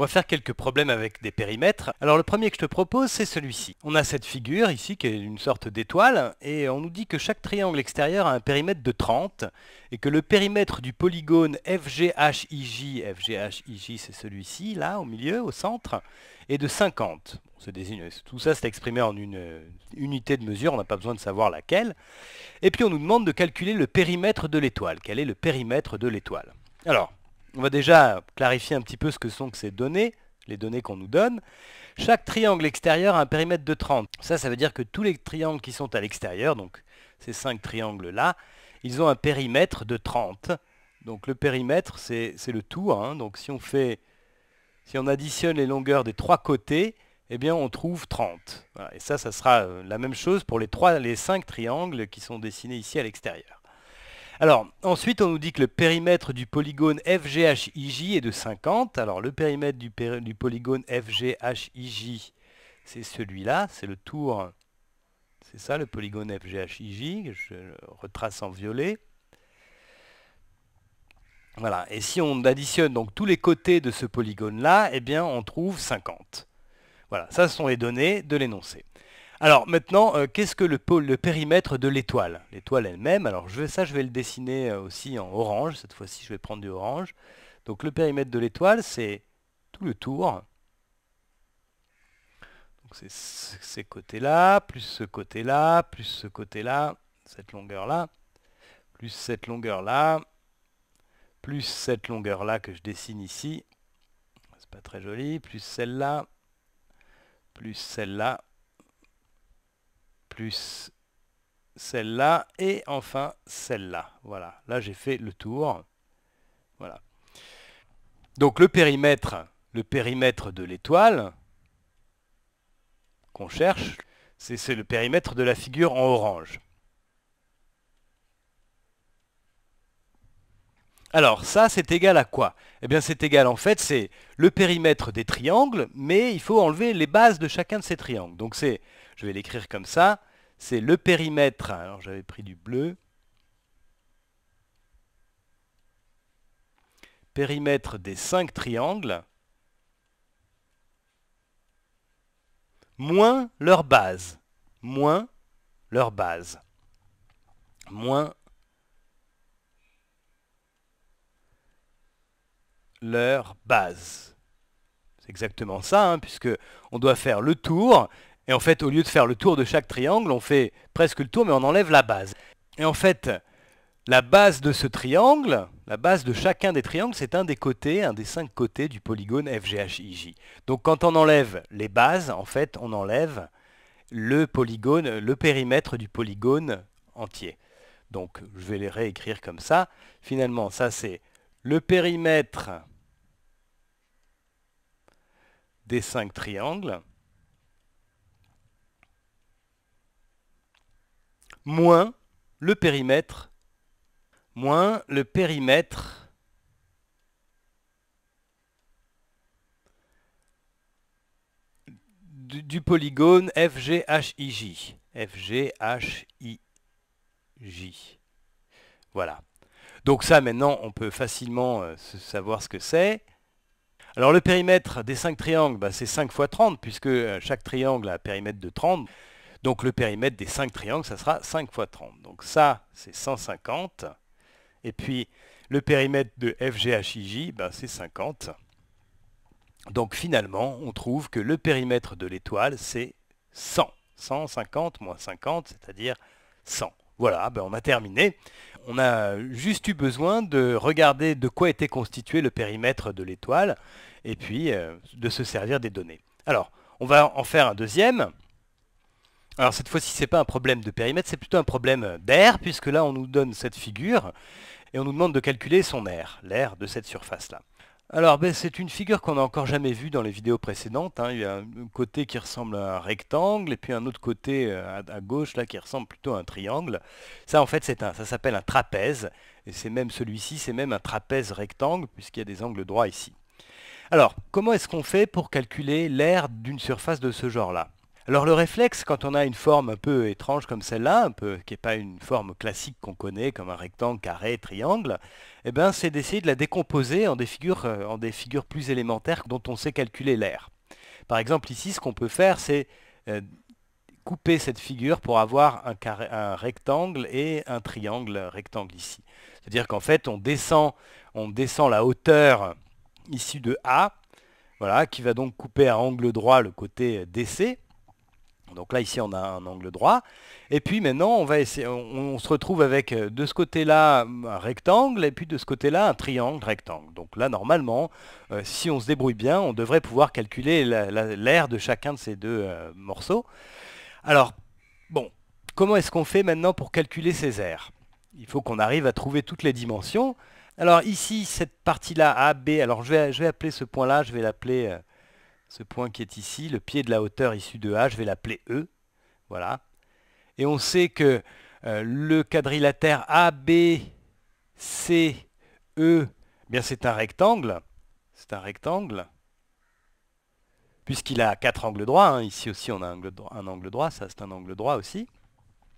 On va faire quelques problèmes avec des périmètres. Alors le premier que je te propose, c'est celui-ci. On a cette figure ici qui est une sorte d'étoile, et on nous dit que chaque triangle extérieur a un périmètre de 30, et que le périmètre du polygone FGHIJ, FGHIJ c'est celui-ci, là, au milieu, au centre, est de 50. tout ça c'est exprimé en une euh, unité de mesure, on n'a pas besoin de savoir laquelle. Et puis on nous demande de calculer le périmètre de l'étoile. Quel est le périmètre de l'étoile Alors, on va déjà clarifier un petit peu ce que sont ces données, les données qu'on nous donne. Chaque triangle extérieur a un périmètre de 30. Ça, ça veut dire que tous les triangles qui sont à l'extérieur, donc ces 5 triangles-là, ils ont un périmètre de 30. Donc le périmètre, c'est le tout. Hein. Donc si on fait, si on additionne les longueurs des trois côtés, eh bien on trouve 30. Et ça, ça sera euh, la même chose pour les, trois, les 5 triangles qui sont dessinés ici à l'extérieur. Alors, ensuite, on nous dit que le périmètre du polygone FGHIJ est de 50. Alors, le périmètre du, polygone FGHIJ, c'est celui-là, c'est le tour. C'est ça, le polygone FGHIJ, que je retrace en violet. Voilà, et si on additionne donc tous les côtés de ce polygone-là, eh bien, on trouve 50. Voilà, ça, ce sont les données de l'énoncé. Alors maintenant, euh, qu'est-ce que le, le, périmètre de l'étoile L'étoile elle-même, alors ça je vais le dessiner euh, aussi en orange, cette fois-ci je vais prendre du orange. Donc le périmètre de l'étoile, c'est tout le tour. Donc c'est ces côtés-là, plus ce côté-là, plus ce côté-là, cette longueur-là, plus cette longueur-là, plus cette longueur-là que je dessine ici. C'est pas très joli, plus celle-là, plus celle-là, plus celle-là et enfin celle-là. Voilà, là j'ai fait le tour. Voilà. Donc le périmètre, le périmètre de l'étoile qu'on cherche, c'est le périmètre de la figure en orange. Alors ça, c'est égal à quoi Eh bien c'est égal en fait, c'est le périmètre des triangles, mais il faut enlever les bases de chacun de ces triangles. Donc c'est, je vais l'écrire comme ça, c'est le périmètre. Alors j'avais pris du bleu. Périmètre des cinq triangles. Moins leur base. Moins leur base. Moins leur base. C'est exactement ça, hein, puisque on doit faire le tour et en fait, au lieu de faire le tour de chaque triangle, on fait presque le tour, mais on enlève la base. Et en fait, la base de ce triangle, la base de chacun des triangles, c'est un des côtés, un des cinq côtés du polygone FGHIJ. Donc quand on enlève les bases, en fait, on enlève le polygone, le périmètre du polygone entier. Donc je vais les réécrire comme ça. Finalement, ça c'est le périmètre des cinq triangles moins le périmètre, moins le périmètre du, polygone FGHIJ. FGHIJ. Voilà. Donc ça, maintenant, on peut facilement euh, savoir ce que c'est. Alors le périmètre des cinq triangles, bah, c'est 5 fois 30, puisque euh, chaque triangle a un périmètre de 30. Donc le périmètre des 5 triangles, ça sera 5 fois 30. Donc ça, c'est 150. Et puis le périmètre de FGHIJ, ben, c'est 50. Donc finalement, on trouve que le périmètre de l'étoile, c'est 100. 150 moins 50, c'est-à-dire 100. Voilà, ben, on a terminé. On a juste eu besoin de regarder de quoi était constitué le périmètre de l'étoile et puis euh, de se servir des données. Alors, on va en faire un deuxième. Alors cette fois-ci, c'est pas un problème de périmètre, c'est plutôt un problème d'air, puisque là, on nous donne cette figure, et on nous demande de calculer son air, l'air de cette surface-là. Alors, ben, c'est une figure qu'on n'a encore jamais vue dans les vidéos précédentes. Hein. Il y a un côté qui ressemble à un rectangle, et puis un autre côté euh, à, gauche, là, qui ressemble plutôt à un triangle. Ça, en fait, c'est un, ça s'appelle un trapèze, et c'est même celui-ci, c'est même un trapèze rectangle, puisqu'il y a des angles droits ici. Alors, comment est-ce qu'on fait pour calculer l'air d'une surface de ce genre-là alors le réflexe, quand on a une forme un peu étrange comme celle-là, qui n'est pas une forme classique qu'on connaît, comme un rectangle, carré, triangle, eh ben, c'est d'essayer de la décomposer en des, figures, euh, en des figures plus élémentaires dont on sait calculer l'air. Par exemple, ici, ce qu'on peut faire, c'est euh, couper cette figure pour avoir un, rectangle et un triangle rectangle ici. C'est-à-dire qu'en fait, on descend, on descend la hauteur issue de A, voilà, qui va donc couper à angle droit le côté DC, donc là, ici, on a un angle droit. Et puis maintenant, on, va on, se retrouve avec euh, de ce côté-là un rectangle et puis de ce côté-là un triangle rectangle. Donc là, normalement, euh, si on se débrouille bien, on devrait pouvoir calculer l'aire de chacun de ces deux euh, morceaux. Alors, bon, comment est-ce qu'on fait maintenant pour calculer ces aires Il faut qu'on arrive à trouver toutes les dimensions. Alors ici, cette partie-là, A, B, alors je vais, appeler ce point-là, je vais l'appeler... Ce point qui est ici, le pied de la hauteur issu de A, je vais l'appeler E. Voilà. Et on sait que euh, le quadrilatère ABCE, eh bien c'est un rectangle. C'est un rectangle. Puisqu'il a quatre angles droits. Hein. Ici aussi on a un angle droit, ça c'est un angle droit aussi.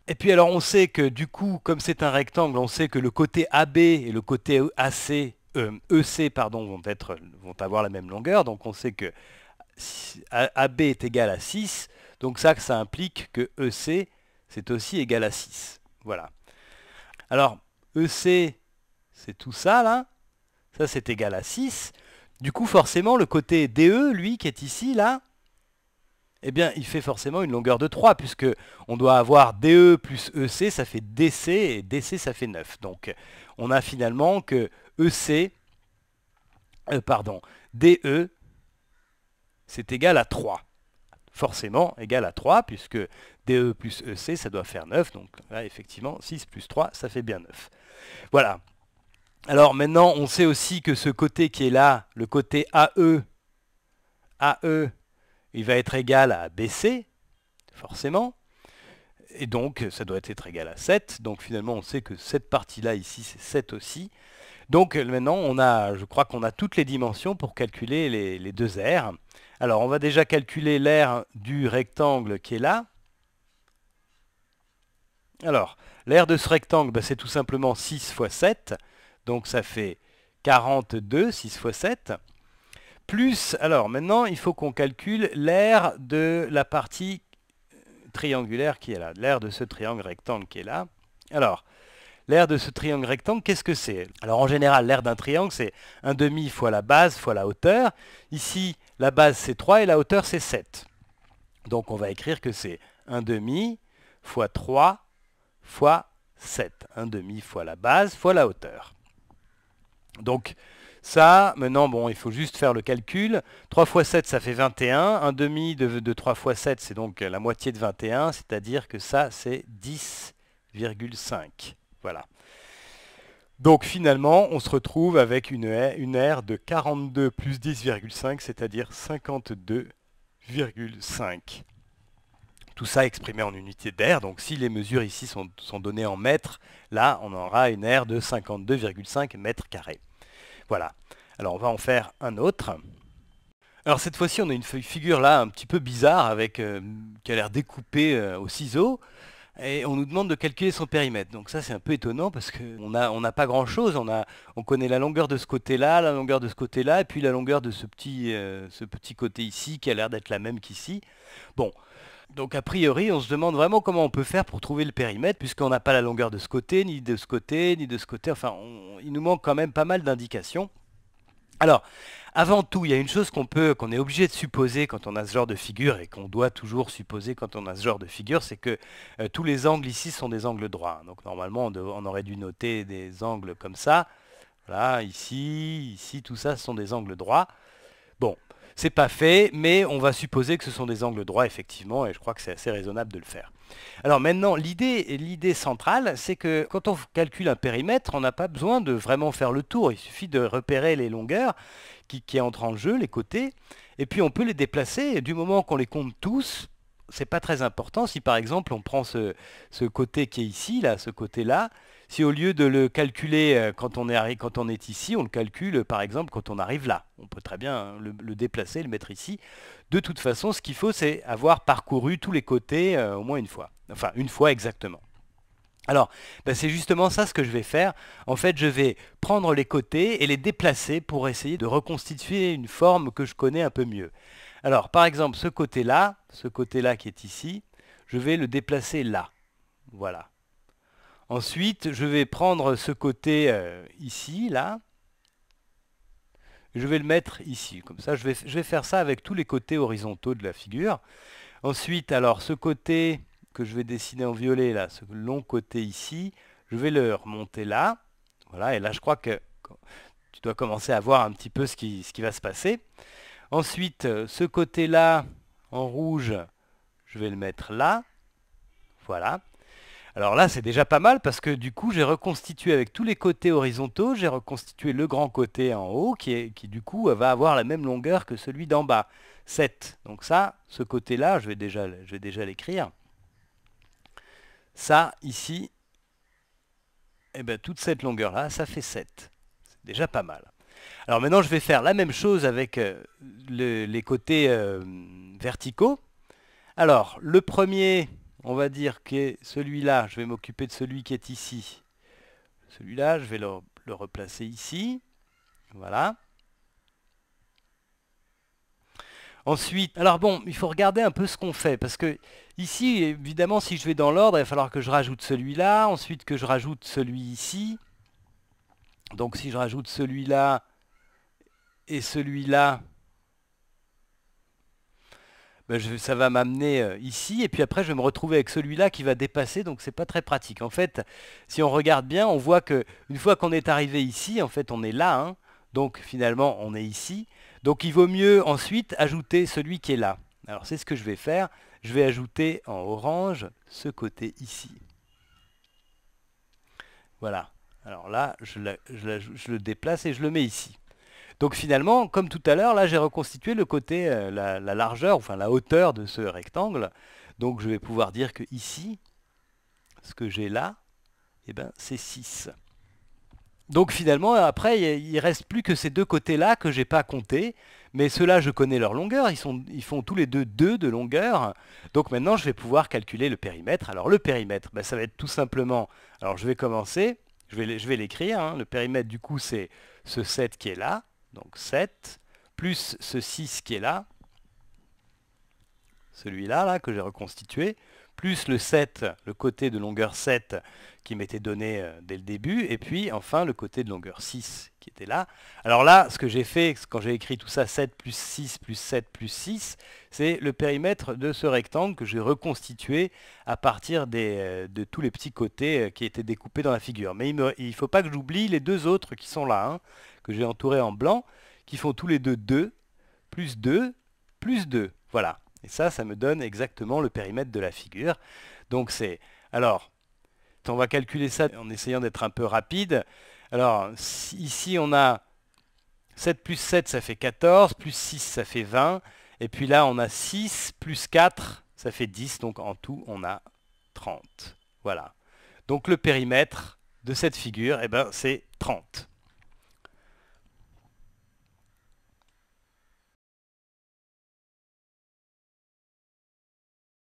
Et puis alors on sait que du coup, comme c'est un rectangle, on sait que le côté AB et le côté e AC, EC euh, e pardon, vont, être, vont avoir la même longueur. Donc on sait que AB est égal à 6, donc ça, ça implique que EC, c'est aussi égal à 6. Voilà. Alors, EC, c'est tout ça, là. Ça, c'est égal à 6. Du coup, forcément, le côté DE, lui, qui est ici, là, eh bien, il fait forcément une longueur de 3, puisque on doit avoir DE plus EC, ça fait DC, et DC, ça fait 9. Donc, on a finalement que EC, euh, pardon, DE, c'est égal à 3. Forcément égal à 3, puisque DE plus EC, ça doit faire 9. Donc là, effectivement, 6 plus 3, ça fait bien 9. Voilà. Alors maintenant, on sait aussi que ce côté qui est là, le côté AE, AE, il va être égal à BC, forcément. Et donc, ça doit être égal à 7. Donc finalement, on sait que cette partie-là, ici, c'est 7 aussi. Donc euh, maintenant, on a, je crois qu'on a toutes les dimensions pour calculer les, deux aires. Alors, on va déjà calculer l'aire du rectangle qui est là. Alors, l'aire de ce rectangle, bah, c'est tout simplement 6 fois 7. Donc ça fait 42, 6 fois 7. Plus, alors maintenant, il faut qu'on calcule l'aire de la partie triangulaire qui est là, l'aire de ce triangle rectangle qui est là. Alors, L'aire de ce triangle rectangle, qu'est-ce que c'est Alors en général, l'aire d'un triangle, c'est 1 demi fois la base fois la hauteur. Ici, la base c'est 3 et la hauteur c'est 7. Donc on va écrire que c'est 1 demi fois 3 fois 7. 1 demi fois la base fois la hauteur. Donc ça, maintenant, bon, il faut juste faire le calcul. 3 fois 7, ça fait 21. 1 demi de, 3 fois 7, c'est donc la moitié de 21, c'est-à-dire que ça, c'est 10,5. Voilà. Donc finalement, on se retrouve avec une, une R de 42 plus 10,5, c'est-à-dire 52,5. Tout ça exprimé en unité d'air. Donc si les mesures ici sont, données en mètres, là, on aura une aire de 52,5 mètres carrés. Voilà. Alors on va en faire un autre. Alors cette fois-ci, on a une figure là un petit peu bizarre avec euh, qui a l'air découpée euh, au ciseau et on nous demande de calculer son périmètre. Donc ça c'est un peu étonnant parce qu'on n'a on pas grand chose, on, a, on connaît la longueur de ce côté-là, la longueur de ce côté-là, et puis la longueur de ce petit, euh, ce petit côté ici qui a l'air d'être la même qu'ici. Bon. Donc a priori, on se demande vraiment comment on peut faire pour trouver le périmètre, puisqu'on n'a pas la longueur de ce côté, ni de ce côté, ni de ce côté. Enfin, il nous manque quand même pas mal d'indications. Alors, avant tout, il y a une chose qu'on peut, qu'on est obligé de supposer quand on a ce genre de figure et qu'on doit toujours supposer quand on a ce genre de figure, c'est que euh, tous les angles ici sont des angles droits. Donc normalement, on, aurait dû noter des angles comme ça. Voilà, ici, ici, tout ça, ce sont des angles droits. Bon, c'est pas fait, mais on va supposer que ce sont des angles droits, effectivement, et je crois que c'est assez raisonnable de le faire. Alors maintenant, l'idée centrale, c'est que quand on calcule un périmètre, on n'a pas besoin de vraiment faire le tour, il suffit de repérer les longueurs, qui, qui entrent en jeu, les côtés, et puis on peut les déplacer, et du moment qu'on les compte tous, c'est pas très important si par exemple on prend ce, ce côté qui est ici, là, ce côté-là, si au lieu de le calculer euh, quand on, est, quand on est ici, on le calcule par exemple quand on arrive là. On peut très bien hein, le, déplacer, le mettre ici. De toute façon, ce qu'il faut, c'est avoir parcouru tous les côtés euh, au moins une fois. Enfin, une fois exactement. Alors, ben, c'est justement ça ce que je vais faire. En fait, je vais prendre les côtés et les déplacer pour essayer de reconstituer une forme que je connais un peu mieux. Alors, par exemple, ce côté-là, ce côté-là qui est ici, je vais le déplacer là. Voilà. Ensuite, je vais prendre ce côté euh, ici, là. Je vais le mettre ici, comme ça. je vais, faire ça avec tous les côtés horizontaux de la figure. Ensuite, alors, ce côté que je vais dessiner en violet, là, ce long côté ici, je vais le remonter là. Voilà, et là, je crois que tu dois commencer à voir un petit peu ce qui, ce qui va se passer. Ensuite, euh, ce côté-là, en rouge, je vais le mettre là. Voilà. Alors là, c'est déjà pas mal parce que du coup, j'ai reconstitué avec tous les côtés horizontaux, j'ai reconstitué le grand côté en haut qui, est, qui du coup va avoir la même longueur que celui d'en bas, 7. Donc ça, ce côté-là, je vais déjà, je vais déjà l'écrire. Ça, ici, eh ben, toute cette longueur-là, ça fait 7. C'est déjà pas mal. Alors maintenant, je vais faire la même chose avec euh, les côtés euh, verticaux. Alors, le premier, on va dire que celui-là, je vais m'occuper de celui qui est ici. Celui-là, je vais le, le replacer ici. Voilà. Ensuite, alors bon, il faut regarder un peu ce qu'on fait, parce que ici, évidemment, si je vais dans l'ordre, il va falloir que je rajoute celui-là, ensuite que je rajoute celui-ci. Donc si je rajoute celui-là et celui-là, ben, ça va m'amener euh, ici, et puis après je vais me retrouver avec celui-là qui va dépasser, donc c'est pas très pratique. En fait, si on regarde bien, on voit qu'une fois qu'on est arrivé ici, en fait on est là, hein. donc finalement on est ici, donc il vaut mieux ensuite ajouter celui qui est là. Alors c'est ce que je vais faire. Je vais ajouter en orange ce côté ici. Voilà. Alors là, je, le déplace et je le mets ici. Donc finalement, comme tout à l'heure, là j'ai reconstitué le côté, euh, la, largeur, enfin la hauteur de ce rectangle. Donc je vais pouvoir dire que ici, ce que j'ai là, eh ben, c'est 6. Donc finalement, après, il reste plus que ces deux côtés-là que j'ai pas compté. Mais ceux-là, je connais leur longueur. Ils, sont, ils font tous les deux 2 de longueur. Donc maintenant, je vais pouvoir calculer le périmètre. Alors le périmètre, bah, ça va être tout simplement... Alors je vais commencer. Je vais, je vais l'écrire. Hein. Le périmètre, du coup, c'est ce 7 qui est là. Donc 7 plus ce 6 qui est là. Celui-là, là, que j'ai reconstitué. Plus le 7, le côté de longueur 7 qui m'était donné euh, dès le début. Et puis enfin le côté de longueur 6 qui était là. Alors là, ce que j'ai fait quand j'ai écrit tout ça 7 plus 6 plus 7 plus 6, c'est le périmètre de ce rectangle que j'ai reconstitué à partir des, euh, de tous les petits côtés euh, qui étaient découpés dans la figure. Mais il ne faut pas que j'oublie les deux autres qui sont là, hein, que j'ai entourés en blanc, qui font tous les deux 2, plus 2, plus 2. Voilà. Et ça, ça me donne exactement le périmètre de la figure. Donc c'est... Alors, on va calculer ça en essayant d'être un peu rapide. Alors ici on a 7 plus 7 ça fait 14, plus 6 ça fait 20, et puis là on a 6 plus 4 ça fait 10, donc en tout on a 30. Voilà. Donc le périmètre de cette figure, eh ben, c'est 30.